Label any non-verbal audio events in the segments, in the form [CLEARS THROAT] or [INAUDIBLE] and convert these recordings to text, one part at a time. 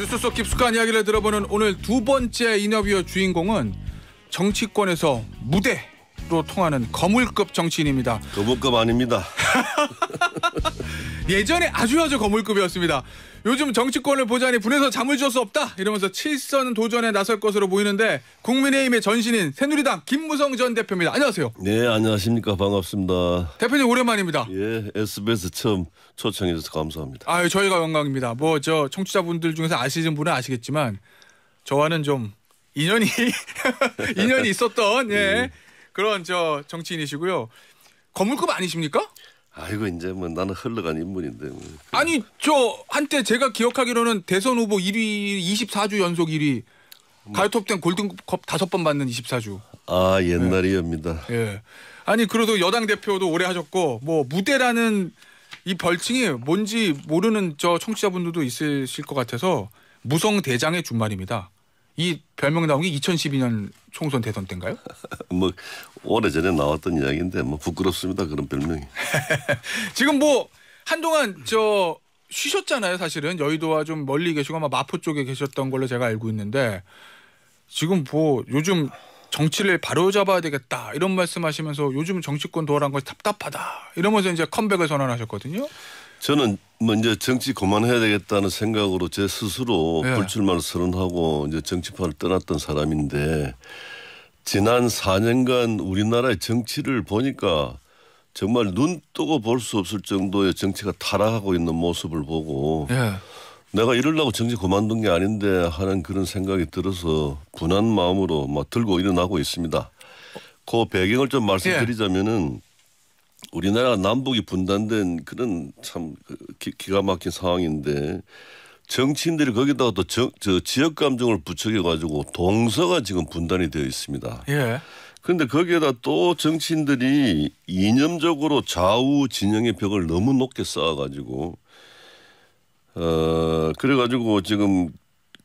뉴스 속 깊숙한 이야기를 들어보는 오늘 두 번째 인터뷰의 주인공은 정치권에서 무대로 통하는 거물급 정치인입니다. 거물급 아닙니다. [LAUGHS] 예전에 아주 아주 거물급이었습니다. 요즘 정치권을 보자니 분해서 잠을 줄 수 없다 이러면서 칠선 도전에 나설 것으로 보이는데 국민의힘의 전신인 새누리당 김무성 전 대표입니다. 안녕하세요. 네, 안녕하십니까. 반갑습니다. 대표님 오랜만입니다. 예, SBS 처음 초청해주셔서 감사합니다. 아 저희가 영광입니다. 뭐저 청취자분들 중에서 아시는 분은 아시겠지만 저와는 좀 인연이 [LAUGHS] 인연이 있었던 예, 예, 그런 저 정치인이시고요. 거물급 아니십니까? 아이고 이제 뭐 나는 흘러간 인물인데. 뭐. 아니 저 한때 제가 기억하기로는 대선 후보 1위 24주 연속 1위 뭐. 가요톱텐 골든컵 다섯 번 받는 24주. 아 옛날이옵니다. 예. 예. 아니 그래도 여당 대표도 오래 하셨고 뭐 무대라는 이 벌칭이 뭔지 모르는 저 청취자분들도 있으실 것 같아서 무성 대장의 준말입니다. 이 별명 나온 게 2012년 총선 대선 때인가요? [LAUGHS] 뭐 오래전에 나왔던 이야기인데 뭐 부끄럽습니다. 그런 별명이. [LAUGHS] 지금 뭐 한동안 저 쉬셨잖아요. 사실은 여의도와 좀 멀리 계시고 아마 마포 쪽에 계셨던 걸로 제가 알고 있는데 지금 뭐 요즘 정치를 바로잡아야 되겠다 이런 말씀하시면서 요즘 정치권 도활한 것이 답답하다 이러면서 이제 컴백을 선언하셨거든요. 저는 먼저 뭐 정치 그만해야 되겠다는 생각으로 제 스스로 예. 불출마를 선언하고 이제 정치판을 떠났던 사람인데 지난 4년간 우리나라의 정치를 보니까 정말 눈 뜨고 볼 수 없을 정도의 정치가 타락하고 있는 모습을 보고 예. 내가 이럴라고 정치 그만둔 게 아닌데 하는 그런 생각이 들어서 분한 마음으로 막 들고 일어나고 있습니다. 그 배경을 좀 예. 말씀드리자면은 우리나라 남북이 분단된 그런 참 그 기가 막힌 상황인데 정치인들이 거기다가 또 저, 저 지역 감정을 부추겨 가지고 동서가 지금 분단이 되어 있습니다. 예. 그런데 거기에다 또 정치인들이 이념적으로 좌우 진영의 벽을 너무 높게 쌓아가지고 어 그래가지고 지금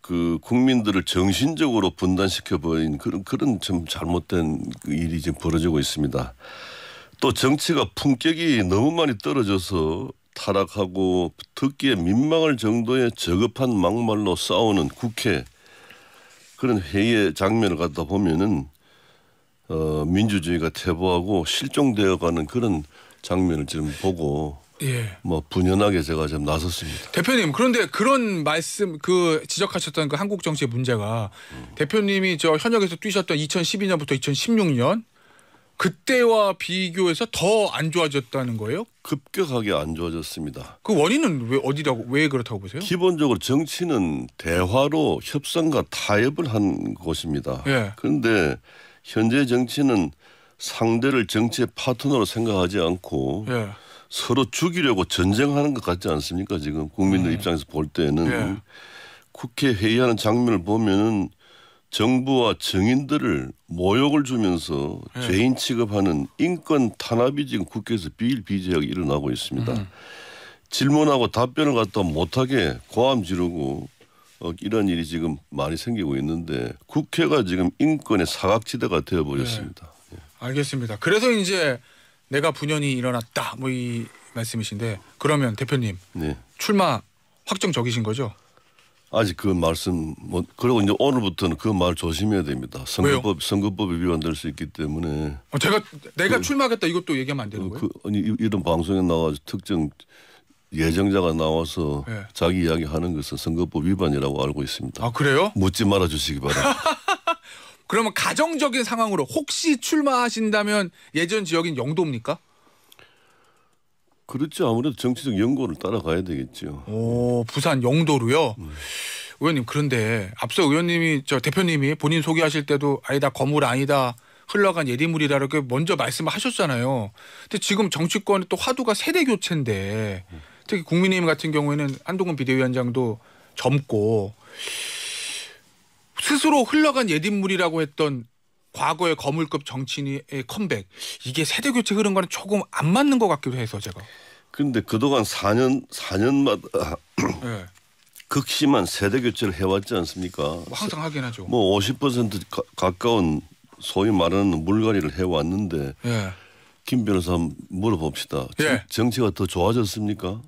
그 국민들을 정신적으로 분단시켜 버린 그런 그런 좀 잘못된 그 일이 지금 벌어지고 있습니다. 또 정치가 품격이 너무 많이 떨어져서 타락하고 듣기에 민망할 정도의 저급한 막말로 싸우는 국회 그런 회의의 장면을 갖다 보면은 어, 민주주의가 퇴보하고 실종되어가는 그런 장면을 지금 보고 예. 뭐 분연하게 제가 좀 나섰습니다. 대표님 그런데 그런 말씀 그 지적하셨던 그 한국 정치의 문제가 음. 대표님이 저 현역에서 뛰셨던 2012년부터 2016년 그때와 비교해서 더 안 좋아졌다는 거예요? 급격하게 안 좋아졌습니다. 그 원인은 왜 어디라고 왜 그렇다고 보세요? 기본적으로 정치는 대화로 협상과 타협을 한 것입니다. 예. 그런데 현재 정치는 상대를 정치의 파트너로 생각하지 않고 예. 서로 죽이려고 전쟁하는 것 같지 않습니까? 지금 국민들 음. 입장에서 볼 때는 예. 국회 회의하는 장면을 보면은 정부와 증인들을 모욕을 주면서 네. 죄인 취급하는 인권 탄압이 지금 국회에서 비일비재하게 일어나고 있습니다. 음. 질문하고 답변을 갖다 못하게 고함 지르고 어, 이런 일이 지금 많이 생기고 있는데 국회가 지금 인권의 사각지대가 되어버렸습니다. 네. 알겠습니다. 그래서 이제 내가 분연이 일어났다 뭐 이 말씀이신데 그러면 대표님 네. 출마 확정적이신 거죠? 아직 그 말씀 뭐 그리고 이제 오늘부터는 그 말 조심해야 됩니다. 선거법 왜요? 선거법에 위반될 수 있기 때문에. 아, 제가 내가 그, 출마하겠다 이것도 얘기하면 안 되는 그, 거예요? 그, 아니 이런 방송에 나와서 특정 예정자가 나와서 네. 자기 이야기하는 것은 선거법 위반이라고 알고 있습니다. 아 그래요? 묻지 말아 주시기 바랍니다. [LAUGHS] 그러면 가정적인 상황으로 혹시 출마하신다면 예전 지역인 영도입니까? 그렇죠. 아무래도 정치적 연고를 따라가야 되겠죠. 오, 부산 영도로요. 음. 의원님 그런데 앞서 의원님이 저 대표님이 본인 소개하실 때도 아니다 거물 아니다 흘러간 예리물이다 이렇게 먼저 말씀하셨잖아요. 근데 지금 정치권에 또 화두가 세대 교체인데 특히 국민의힘 같은 경우에는 한동훈 비대위원장도 젊고 스스로 흘러간 예린물이라고 했던 과거의 거물급 정치인의 컴백 이게 세대 교체 흐름거는 조금 안 맞는 것 같기도 해서 제가. 근데 그동안 4년 4년마다 [CLEARS THROAT] 네. 극심한 세대 교체를 해왔지 않습니까? 뭐 항상 하긴 하죠. 뭐 50% 가까운 소위 말하는 물갈이를 해왔는데 네. 김 변호사 물어봅시다. 네. 정치가 더 좋아졌습니까?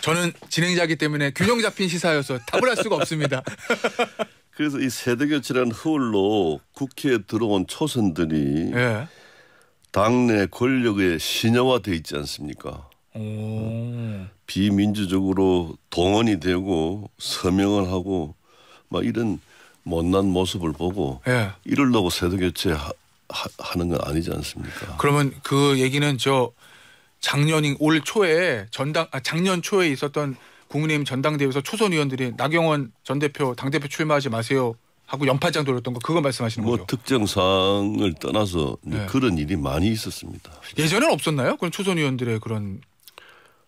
저는 진행자기 때문에 균형 잡힌 시사여서 답을 할 수가 없습니다. [LAUGHS] 그래서 이 세대 교체란 허울로 국회에 들어온 초선들이 예. 당내 권력의 신여화돼 있지 않습니까? 오. 비민주적으로 동원이 되고 서명을 하고 막 이런 못난 모습을 보고 예. 이럴려고 세대 교체 하는 건 아니지 않습니까? 그러면 그 얘기는 저 작년인 올 초에 전당 아, 작년 초에 있었던 국민의힘 전당대회에서 초선 의원들이 나경원 전 대표 당 대표 출마하지 마세요 하고 연파장 돌렸던 거 그거 말씀하시는 뭐 거죠? 특정 사항을 떠나서 네. 그런 일이 많이 있었습니다. 예전엔 없었나요? 그런 초선 의원들의 그런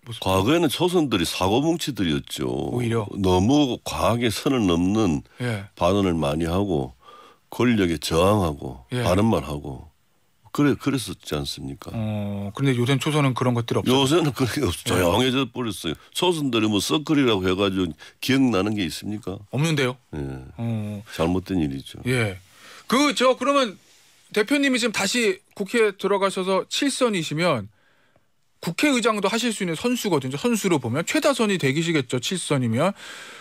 모습. 과거에는 초선들이 사고뭉치들이었죠. 오히려 너무 과하게 선을 넘는 예. 발언을 많이 하고 권력에 저항하고 예. 바른 말하고 그래 그랬었지 않습니까? 어, 그데요새 초선은 그런 것들 없어요. 요새는 그게 없어. 네. 조용해져 버렸어요. 초선들이 뭐 서클이라고 해가지고 기억나는 게 있습니까? 없는데요. 예. 어. 잘못된 일이죠. 예. 그 저 그러면 대표님이 지금 다시 국회에 들어가셔서 7선이시면 국회의장도 하실 수 있는 선수거든요. 선수로 보면 최다선이 되기시겠죠. 7선이면.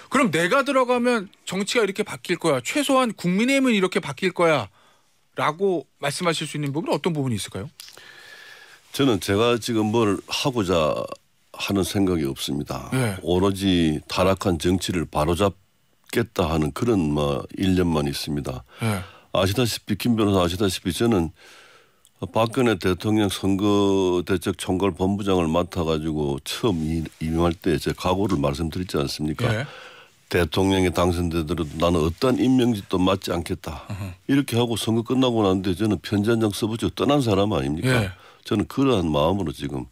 그럼 내가 들어가면 정치가 이렇게 바뀔 거야. 최소한 국민의힘은 이렇게 바뀔 거야. 라고 말씀하실 수 있는 부분은 어떤 부분이 있을까요? 저는 제가 지금 뭘 하고자 하는 생각이 없습니다. 네. 오로지 타락한 정치를 바로잡겠다 하는 그런 뭐 일념만 있습니다. 네. 아시다시피 김 변호사 아시다시피 저는 박근혜 대통령 선거 대책 총괄 본부장을 맡아 가지고 처음 임할 때 제 각오를 말씀드렸지 않습니까? 네. 대통령에 당선되더라도 나는 어떤 임명직도 맞지 않겠다. 으흠. 이렇게 하고 선거 끝나고 나는데 저는 편지 한장써보죠 떠난 사람 아닙니까? 예. 저는 그러한 마음으로 지금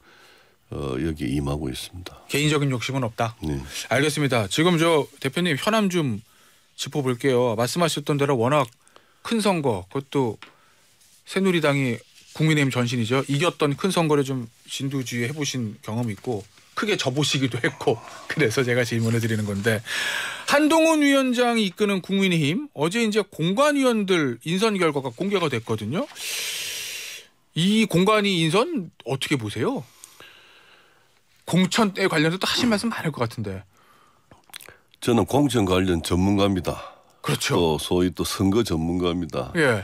어, 여기 임하고 있습니다. 개인적인 욕심은 없다. 네. 알겠습니다. 지금 저 대표님 현안 좀 짚어볼게요. 말씀하셨던 대로 워낙 큰 선거 그것도 새누리당이 국민의힘 전신이죠. 이겼던 큰 선거를 좀 진두지휘 해보신 경험이 있고 크게 접보시기도 했고 [LAUGHS] 그래서 제가 질문을 드리는 건데 한동훈 위원장이 이끄는 국민의힘 어제 이제 공관위원들 인선 결과가 공개가 됐거든요. 이 공관위 인선 어떻게 보세요? 공천에 관련해서 하신 말씀 많을 것 같은데. 저는 공천 관련 전문가입니다. 그렇죠. 또 소위 또 선거 전문가입니다. 예.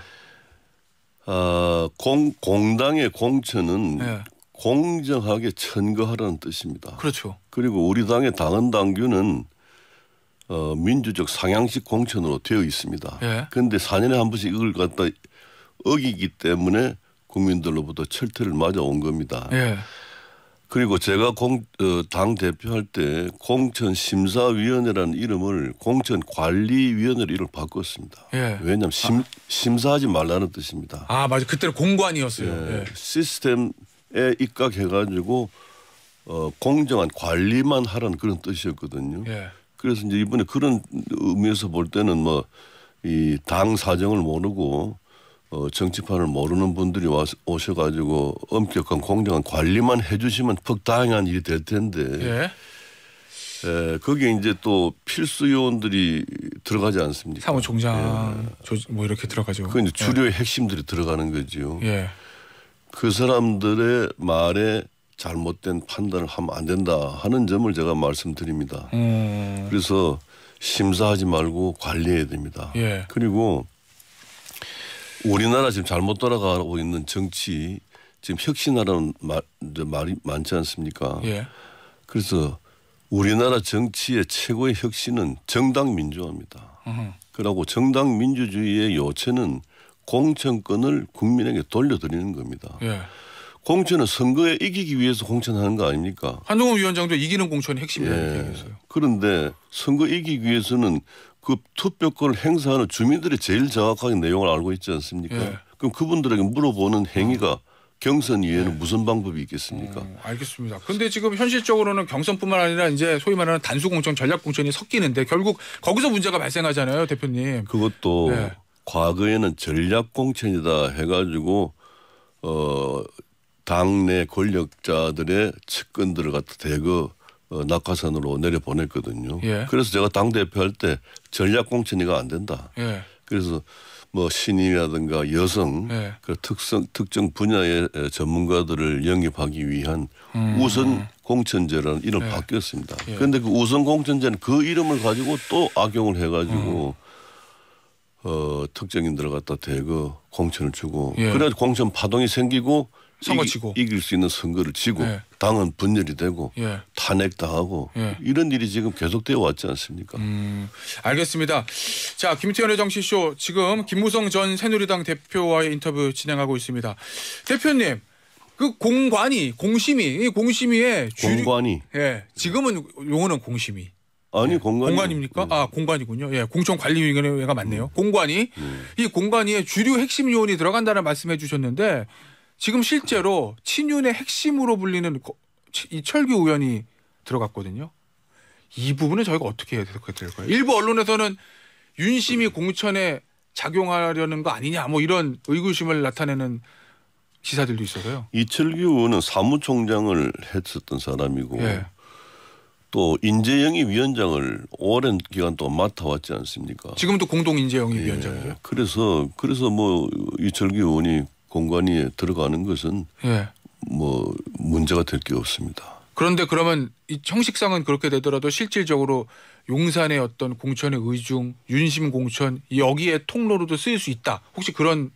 어, 공, 공당의 공천은 예. 공정하게 천거하라는 뜻입니다. 그렇죠. 그리고 우리 당의 당헌 당규는 어, 민주적 상향식 공천으로 되어 있습니다. 예. 그런데 예. 4년에 한 번씩 이걸 갖다 어기기 때문에 국민들로부터 철퇴를 맞아온 겁니다. 예. 그리고 제가 공, 어, 당 대표할 때 공천심사위원회라는 이름을 공천관리위원회로 이름을 바꿨습니다. 예. 왜냐하면 심, 아. 심사하지 말라는 뜻입니다. 아, 맞아. 그때는 공관이었어요. 예. 예. 시스템에 입각해가지고 어, 공정한 관리만 하라는 그런 뜻이었거든요. 예. 그래서 이제 이번에 그런 의미에서 볼 때는 뭐 이 당 사정을 모르고 어, 정치판을 모르는 분들이 와서 오셔가지고 엄격한 공정한 관리만 해주시면 퍽 다행한 일이 될 텐데. 예. 에, 거기에 이제 또 필수 요원들이 들어가지 않습니까? 사무총장 예. 뭐 이렇게 들어가죠. 그 이제 예. 주류의 예. 핵심들이 들어가는 거지요. 예. 그 사람들의 말에 잘못된 판단을 하면 안 된다 하는 점을 제가 말씀드립니다. 음. 그래서 심사하지 말고 관리해야 됩니다. 예. 그리고 우리나라 지금 잘못 돌아가고 있는 정치 지금 혁신하라는 말, 말이 많지 않습니까? 예. 그래서 우리나라 정치의 최고의 혁신은 정당 민주화입니다. 그러고 정당 민주주의의 요체는 공천권을 국민에게 돌려드리는 겁니다. 예. 공천은 선거에 이기기 위해서 공천하는 거 아닙니까? 한동훈 위원장도 이기는 공천이 핵심이라는 예. 얘기했어요. 그런데 선거 이기기 위해서는 그 투표권을 행사하는 주민들이 제일 정확하게 내용을 알고 있지 않습니까? 예. 그럼 그분들에게 물어보는 행위가 경선 이외에는 네. 무슨 방법이 있겠습니까? 음, 알겠습니다. 그런데 지금 현실적으로는 경선뿐만 아니라 이제 소위 말하는 단수 공천, 전략 공천이 섞이는데 결국 거기서 문제가 발생하잖아요, 대표님. 그것도 네. 과거에는 전략 공천이다 해가지고 어 당내 권력자들의 측근들을 갖다 대거 어, 낙하산으로 내려보냈거든요. 예. 그래서 제가 당 대표할 때 전략 공천이가 안 된다. 예. 그래서 뭐 신임이라든가 여성 예. 그 특성 특정 분야의 전문가들을 영입하기 위한 음. 우선 공천제라는 이름 예. 바뀌었습니다. 예. 그런데 그 우선 공천제는 그 이름을 가지고 또 악용을 해가지고 음. 어, 특정인들 갖다 대거 공천을 주고 예. 그래서 공천 파동이 생기고 선거 이기, 지고 이길 수 있는 선거를 지고 예. 당은 분열이 되고 예. 탄핵당하고 예. 이런 일이 지금 계속되어 왔지 않습니까? 음, 알겠습니다. 자 김태현의 정치쇼 지금 김무성 전 새누리당 대표와의 인터뷰 진행하고 있습니다. 대표님 그 공관이 공심이 이 공심이의 주 공관이 예 지금은 용어는 공심이 아니 예, 공관 공관입니까? 네. 아 공관이군요. 예 공청관리위원회가 맞네요. 음. 공관이 음. 이 공관이의 주류 핵심 요원이 들어간다는 말씀해 주셨는데. 지금 실제로 친윤의 핵심으로 불리는 이 철기 의원이 들어갔거든요. 이 부분은 저희가 어떻게 해석해야 될까요? 일부 언론에서는 윤심이 공천에 작용하려는 거 아니냐 뭐 이런 의구심을 나타내는 기사들도 있어서요. 이철규 의원은 사무총장을 했었던 사람이고 예. 또 인재영이 위원장을 오랜 기간 동안 맡아왔지 않습니까? 지금도 공동 인재영이 예. 위원장이죠. 그래서 그래서 뭐 이철규 의원이 공간이 들어가는 것은 예. 뭐 문제가 될 게 없습니다. 그런데 그러면 이 형식상은 그렇게 되더라도 실질적으로 용산의 어떤 공천의 의중, 윤심 공천 여기에 통로로도 쓰일 수 있다. 혹시 그런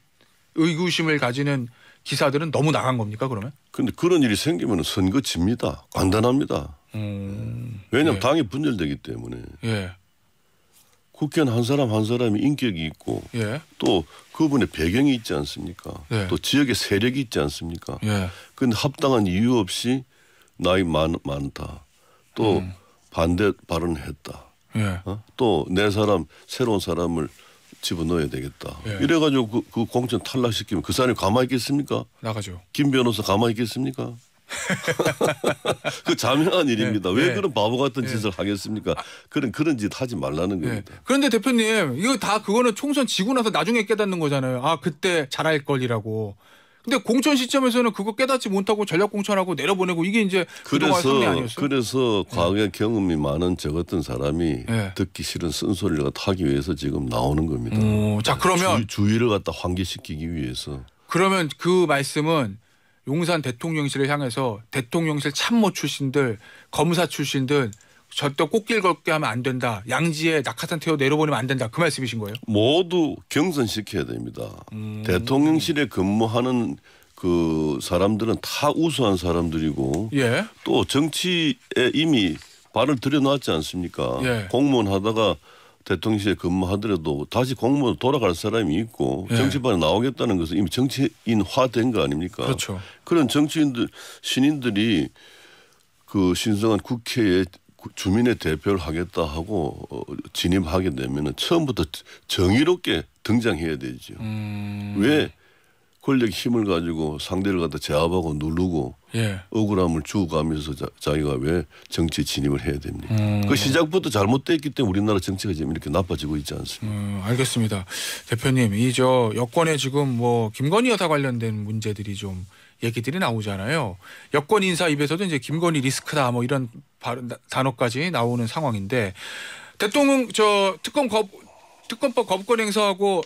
의구심을 가지는 기사들은 너무 나간 겁니까 그러면? 근데 그런 일이 생기면 선거 집니다. 간단합니다. 음, 왜냐하면 예. 당이 분열되기 때문에. 예. 국회의원 한 사람 한 사람이 인격이 있고 예. 또 그분의 배경이 있지 않습니까? 예. 또 지역의 세력이 있지 않습니까? 예. 그건 합당한 이유 없이 나이 많, 많다. 또 음. 반대 발언했다. 예. 어? 또내 사람 새로운 사람을 집어넣어야 되겠다. 예. 이래가지고 그, 그 공천 탈락시키면 그 사람이 가만히 있겠습니까? 나가죠. 김 변호사 가만히 있겠습니까? 그 자명한 일입니다. 네. 왜 네. 그런 바보 같은 네. 짓을 하겠습니까? 그런 그런 짓 하지 말라는 겁니다. 그런데 대표님 이거 다 그거는 총선 지고 나서 나중에 깨닫는 거잖아요. 아 그때 잘할 걸이라고. 근데 공천 시점에서는 그거 깨닫지 못하고 전략 공천하고 내려보내고 이게 이제 그래서 그래서 과거에 경험이 많은 저 같은 사람이 듣기 싫은 쓴소리를 타기 위해서 지금 나오는 겁니다. 오, 자 그러면 주의를 갖다 환기시키기 위해서. 그러면 그 말씀은 용산 대통령실을 향해서 대통령실 참모 출신들 검사 출신들 절대 꽃길 걷게 하면 안 된다. 양지에 낙하산 태워 내려보내면 안 된다. 그 말씀이신 거예요? 모두 경선시켜야 됩니다. 음. 대통령실에 근무하는 그 사람들은 다 우수한 사람들이고 예. 또 정치에 이미 발을 들여놨지 않습니까? 예. 공무원 하다가 대통령실에 근무하더라도 다시 공무원 돌아갈 사람이 있고 예. 정치판에 나오겠다는 것은 이미 정치인화된 거 아닙니까? 그렇죠. 그런 정치인들 신인들이 그 신성한 국회에 주민의 대표를 하겠다 하고 어, 진입하게 되면 처음부터 정의롭게 등장해야 되죠. 음... 왜 권력 힘을 가지고 상대를 갖다 제압하고 누르고 예. 억울함을 주고가면서 자, 기가왜 정치 진입을 해야 됩니까? 음. 그 시작부터 잘못됐기 때문에 우리나라 정치가 지금 이렇게 나빠지고 있지 않습니까? 음, 알겠습니다. 대표님, 이 저 여권에 지금 뭐 김건희 여사 관련된 문제들이 좀 얘기들이 나오잖아요. 여권 인사 입에서도 이제 김건희 리스크다 뭐 이런 단어까지 나오는 상황인데 대통령 저 특검 거 특검법 거부권 행사하고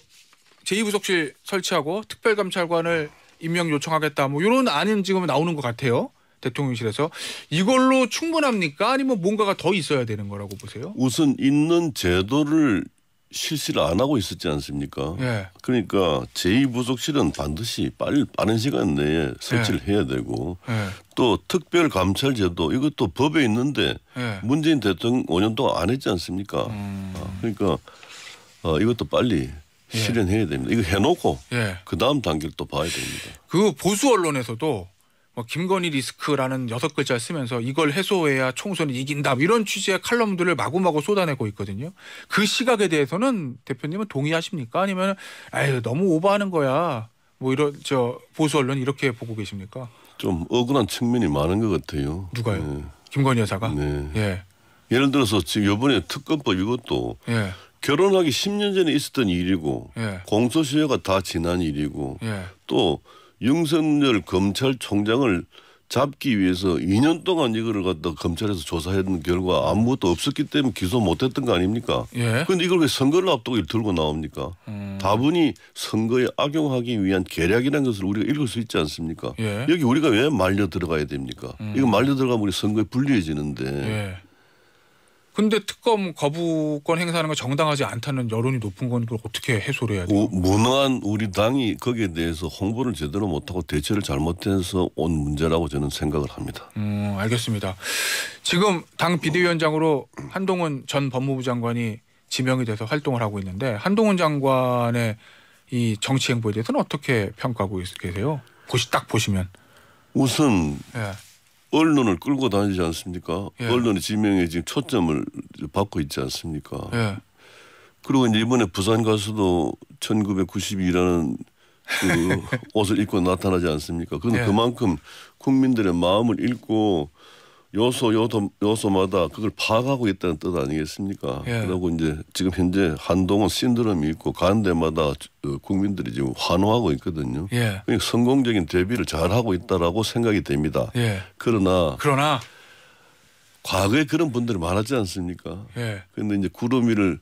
제2부속실 설치하고 특별감찰관을 임명 요청하겠다 뭐 이런 안은 지금 나오는 것 같아요. 대통령실에서 이걸로 충분합니까? 아니면 뭔가가 더 있어야 되는 거라고 보세요? 우선 있는 제도를 실시를 안 하고 있었지 않습니까? 예. 그러니까 제2부속실은 반드시 빨리 빠른 시간 내에 예. 설치를 예. 해야 되고 예. 또 특별 감찰 제도 이것도 법에 있는데 예. 문재인 대통령 5년 동안 안 했지 않습니까? 음. 아, 그러니까 어, 이것도 빨리 예. 실현해야 됩니다. 이거 해놓고 예. 그 다음 단계를 또 봐야 됩니다. 그 보수 언론에서도 뭐 김건희 리스크라는 여섯 글자 쓰면서 이걸 해소해야 총선이 이긴다 이런 취지의 칼럼들을 마구마구 쏟아내고 있거든요. 그 시각에 대해서는 대표님은 동의하십니까? 아니면 아유 너무 오버하는 거야. 뭐 이런 저 보수 언론 이렇게 보고 계십니까? 좀 억울한 측면이 많은 것 같아요. 누가요? 네. 김건희 여사가. 네. 예. 예를 들어서 지금 이번에 특검법 이것도 예. 결혼하기 10년 전에 있었던 일이고 예. 공소시효가 다 지난 일이고 예. 또 윤석열 검찰총장을 잡기 위해서 2년 동안 이거를 갖다 검찰에서 조사했던 결과 아무것도 없었기 때문에 기소 못했던 거 아닙니까? 그런데 예. 이걸 왜 선거를 앞두고 들고 나옵니까? 음. 다분히 선거에 악용하기 위한 계략이라는 것을 우리가 읽을 수 있지 않습니까? 예. 여기 우리가 왜 말려 들어가야 됩니까? 음. 이거 말려 들어가면 우리 선거에 불리해지는데 예. 근데 특검 거부권 행사하는 거 정당하지 않다는 여론이 높은 건 그걸 어떻게 해소를 해야 돼요? 어, 무능한 우리 당이 거기에 대해서 홍보를 제대로 못하고 대처를 잘못해서 온 문제라고 저는 생각을 합니다. 음, 알겠습니다. 지금 당 비대위원장으로 한동훈 전 법무부 장관이 지명이 돼서 활동을 하고 있는데 한동훈 장관의 이 정치 행보에 대해서는 어떻게 평가하고 계세요? 보시 딱 보시면 우선 예. 언론을 끌고 다니지 않습니까? 예. 언론의 지명에 지금 초점을 받고 있지 않습니까? 예. 그리고 이제 이번에 부산 가서도 1992라는 그 [LAUGHS] 옷을 입고 나타나지 않습니까? 그건 예. 그만큼 국민들의 마음을 읽고 요소 요소 요소마다 그걸 파악하고 있다는 뜻 아니겠습니까? 예. 그리고 이제 지금 현재 한동은 신드롬이 있고 간 데마다 어, 국민들이 지금 환호하고 있거든요. 예. 그러니까 성공적인 대비를 잘 하고 있다라고 생각이 됩니다. 예. 그러나 그러나 과거에 그런 분들이 많았지 않습니까? 예. 그런데 이제 구름 위를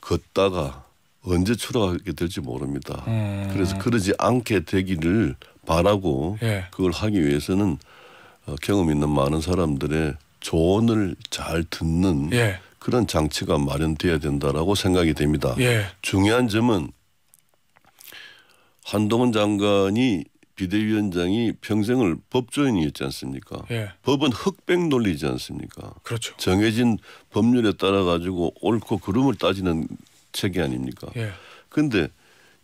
걷다가 언제 추락하게 될지 모릅니다. 음. 그래서 그러지 않게 되기를 바라고 예. 그걸 하기 위해서는 어, 경험 있는 많은 사람들의 조언을 잘 듣는 예. 그런 장치가 마련돼야 된다라고 생각이 됩니다. 예. 중요한 점은 한동훈 장관이 비대위원장이 평생을 법조인이었지 않습니까? 예. 법은 흑백 논리지 않습니까? 그렇죠. 정해진 법률에 따라 가지고 옳고 그름을 따지는 책이 아닙니까? 그런데 예.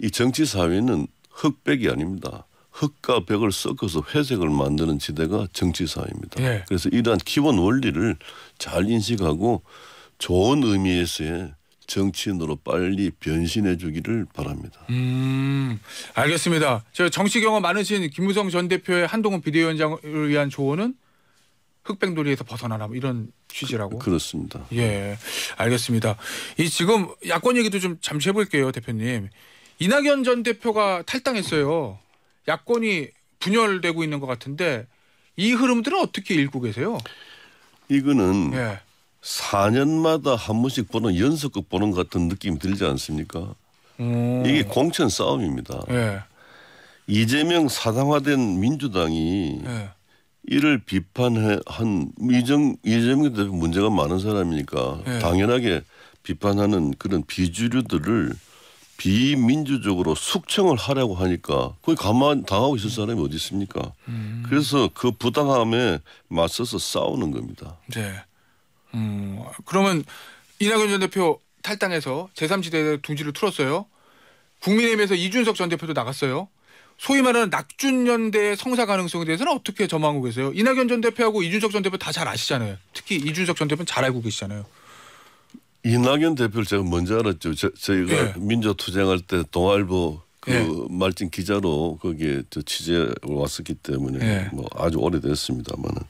이 정치 사회는 흑백이 아닙니다. 흙과 벽을 섞어서 회색을 만드는 지대가 정치사입니다. 예. 그래서 이러한 기본 원리를 잘 인식하고 좋은 의미에서의 정치인으로 빨리 변신해 주기를 바랍니다. 음, 알겠습니다. 저 정치 경험 많으신 김무성 전 대표의 한동훈 비대위원장을 위한 조언은 흑백놀이에서 벗어나라 뭐 이런 취지라고. 그, 렇습니다 예, 알겠습니다. 이 지금 야권 얘기도 좀 잠시 해볼게요, 대표님. 이낙연 전 대표가 탈당했어요. 야권이 분열되고 있는 것 같은데 이 흐름들은 어떻게 읽고 계세요? 이거는 예. 4년마다 한 번씩 보는 연속극 보는 것 같은 느낌이 들지 않습니까? 음. 이게 공천 싸움입니다. 예. 이재명 사당화된 민주당이 예. 이를 비판한 이정, 이재명 대표 문제가 많은 사람이니까 예. 당연하게 비판하는 그런 비주류들을 비민주적으로 숙청을 하려고 하니까 그기 가만 당하고 있을 사람이 어디 있습니까? 음. 그래서 그 부당함에 맞서서 싸우는 겁니다. 네. 음, 그러면 이낙연 전 대표 탈당해서 제3지대에 둥지를 틀었어요. 국민의힘에서 이준석 전 대표도 나갔어요. 소위 말하는 낙준연대의 성사 가능성에 대해서는 어떻게 전망하고 계세요? 이낙연 전 대표하고 이준석 전 대표 다 잘 아시잖아요. 특히 이준석 전 대표는 잘 알고 계시잖아요. 이낙연 대표를 제가 먼저 알았죠. 저, 희가 예. 네. 민주투쟁할 때 동아일보 그 예. 말진 기자로 거기에 저 취재 왔었기 때문에 예. 뭐 아주 오래됐습니다만은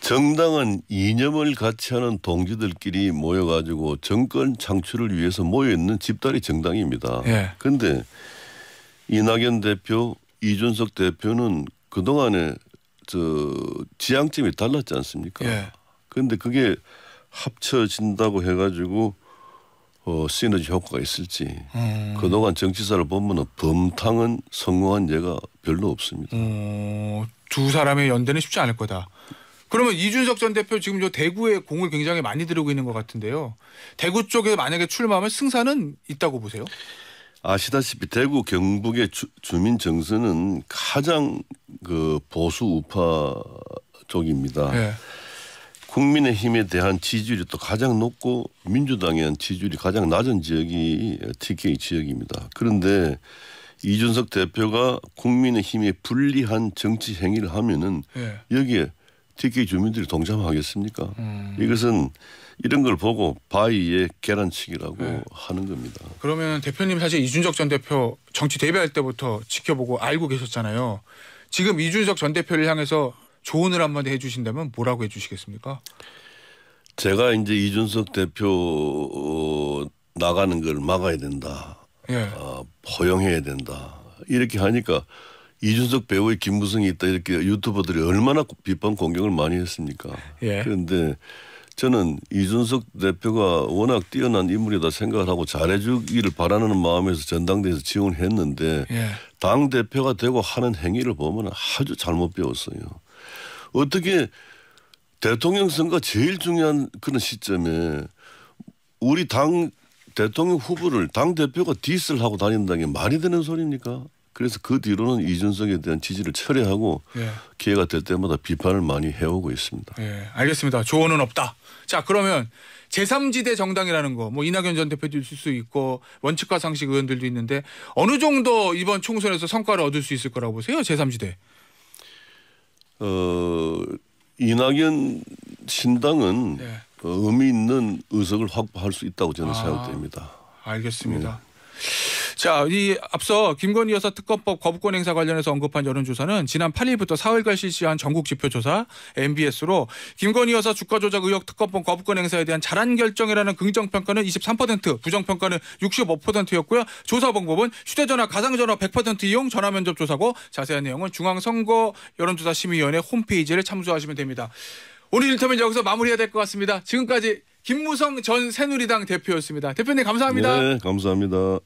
정당은 이념을 같이 하는 동지들끼리 모여가지고 정권 창출을 위해서 모여 있는 집단이 정당입니다. 그런데 이낙연 대표, 이준석 대표는 그 동안에 저 지향점이 달랐지 않습니까? 그런데 그게 합쳐진다고 해가지고 어, 시너지 효과가 있을지 음. 그동안 정치사를 보면 은 범탕은 성공한 예가 별로 없습니다. 어, 두 사람의 연대는 쉽지 않을 거다. 그러면 이준석 전 대표 지금 저 대구에 공을 굉장히 많이 들고 있는 것 같은데요. 대구 쪽에 만약에 출마하면 승산은 있다고 보세요? 아시다시피 대구 경북의 주, 주민 정서는 가장 그 보수 우파 쪽입니다. 네. 국민의힘에 대한 지지율이 또 가장 높고 민주당에 대한 지지율이 가장 낮은 지역이 TK 지역입니다. 그런데 이준석 대표가 국민의힘에 불리한 정치 행위를 하면은 예. 여기에 TK 주민들이 동참하겠습니까? 음. 이것은 이런 걸 보고 바위의 계란치기라고 네. 하는 겁니다. 그러면 대표님 사실 이준석 전 대표 정치 대비할 때부터 지켜보고 알고 계셨잖아요. 지금 이준석 전 대표를 향해서 조언을 한마디 해주신다면 뭐라고 해주시겠습니까? 제가 이제 이준석 대표 어, 나가는 걸 막아야 된다. 예. 아, 허용해야 된다. 이렇게 하니까 이준석 배우의 김무성이 있다 이렇게 유튜버들이 얼마나 비판 공격을 많이 했습니까? 예. 그런데 저는 이준석 대표가 워낙 뛰어난 인물이다 생각 하고 잘해주기를 바라는 마음에서 전당대에서 지원했는데 예. 당 대표가 되고 하는 행위를 보면 아주 잘못 배웠어요. 어떻게 대통령 선거 제일 중요한 그런 시점에 우리 당 대통령 후보를 당 대표가 디스를 하고 다닌다는 게 말이 되는 소리입니까? 그래서 그 뒤로는 이준석에 대한 지지를 철회하고 예. 기회가 될 때마다 비판을 많이 해오고 있습니다. 예, 알겠습니다. 조언은 없다. 자 그러면 제3지대 정당이라는 거 뭐 이낙연 전 대표도 있을 수 있고 원칙과 상식 의원들도 있는데 어느 정도 이번 총선에서 성과를 얻을 수 있을 거라고 보세요 제3지대? 어 이낙연 신당은 네. 그 의미 있는 의석을 확보할 수 있다고 저는 아, 생각됩니다. 알겠습니다. 네. 자, 이 앞서 김건희 여사 특검법 거부권 행사 관련해서 언급한 여론조사는 지난 8일부터 4일간 실시한 전국 지표조사 MBS로 김건희 여사 주가 조작 의혹 특검법 거부권 행사에 대한 잘한 결정이라는 긍정평가는 23%, 부정평가는 65%였고요. 조사 방법은 휴대전화, 가상전화 100% 이용, 전화면접 조사고 자세한 내용은 중앙선거 여론조사심의위원회 홈페이지를 참조하시면 됩니다. 오늘 인터면 여기서 마무리해야 될 것 같습니다. 지금까지 김무성 전 새누리당 대표였습니다. 대표님 감사합니다. 네, 감사합니다.